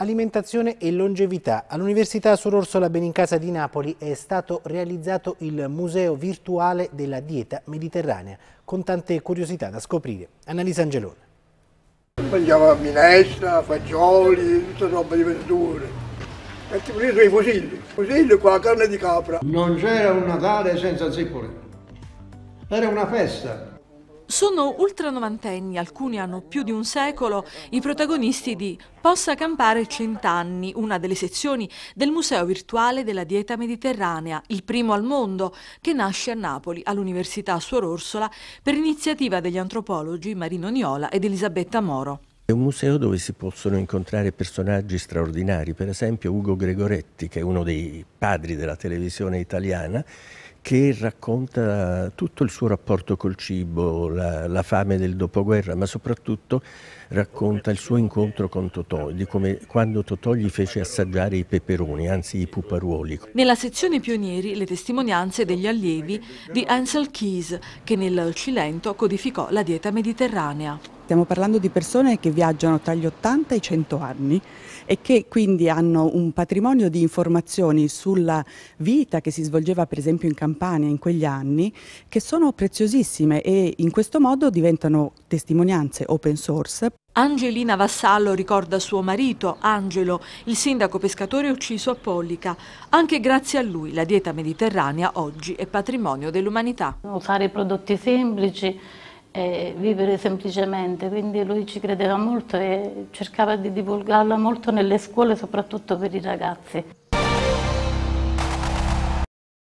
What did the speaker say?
Alimentazione e longevità. All'Università Sur Orsola Benincasa di Napoli è stato realizzato il Museo Virtuale della Dieta Mediterranea, con tante curiosità da scoprire. Annalisa Angelone. Mangiava minestra, fagioli, tutta roba di verdure. E ti preso i fusilli, fusilli con la carne di capra. Non c'era un Natale senza zippole. Era una festa. Sono ultranovantenni, alcuni hanno più di un secolo, i protagonisti di Possa campare cent'anni, una delle sezioni del Museo Virtuale della Dieta Mediterranea, il primo al mondo, che nasce a Napoli, all'Università Suor Orsola, per iniziativa degli antropologi Marino Niola ed Elisabetta Moro. È un museo dove si possono incontrare personaggi straordinari, per esempio Ugo Gregoretti, che è uno dei padri della televisione italiana, che racconta tutto il suo rapporto col cibo, la, la, fame del dopoguerra, ma soprattutto racconta il suo incontro con Totò, di come quando Totò gli fece assaggiare i peperoni, anzi i puparuoli. Nella sezione pionieri le testimonianze degli allievi di Ansel Keys, che nel Cilento codificò la dieta mediterranea. Stiamo parlando di persone che viaggiano tra gli 80 e i 100 anni e che quindi hanno un patrimonio di informazioni sulla vita che si svolgeva per esempio in Campania in quegli anni che sono preziosissime e in questo modo diventano testimonianze open source. Angelina Vassallo ricorda suo marito, Angelo, il sindaco pescatore ucciso a Pollica. Anche grazie a lui la dieta mediterranea oggi è patrimonio dell'umanità. Usare prodotti semplici eh, vivere semplicemente, quindi lui ci credeva molto e cercava di divulgarla molto nelle scuole, soprattutto per i ragazzi.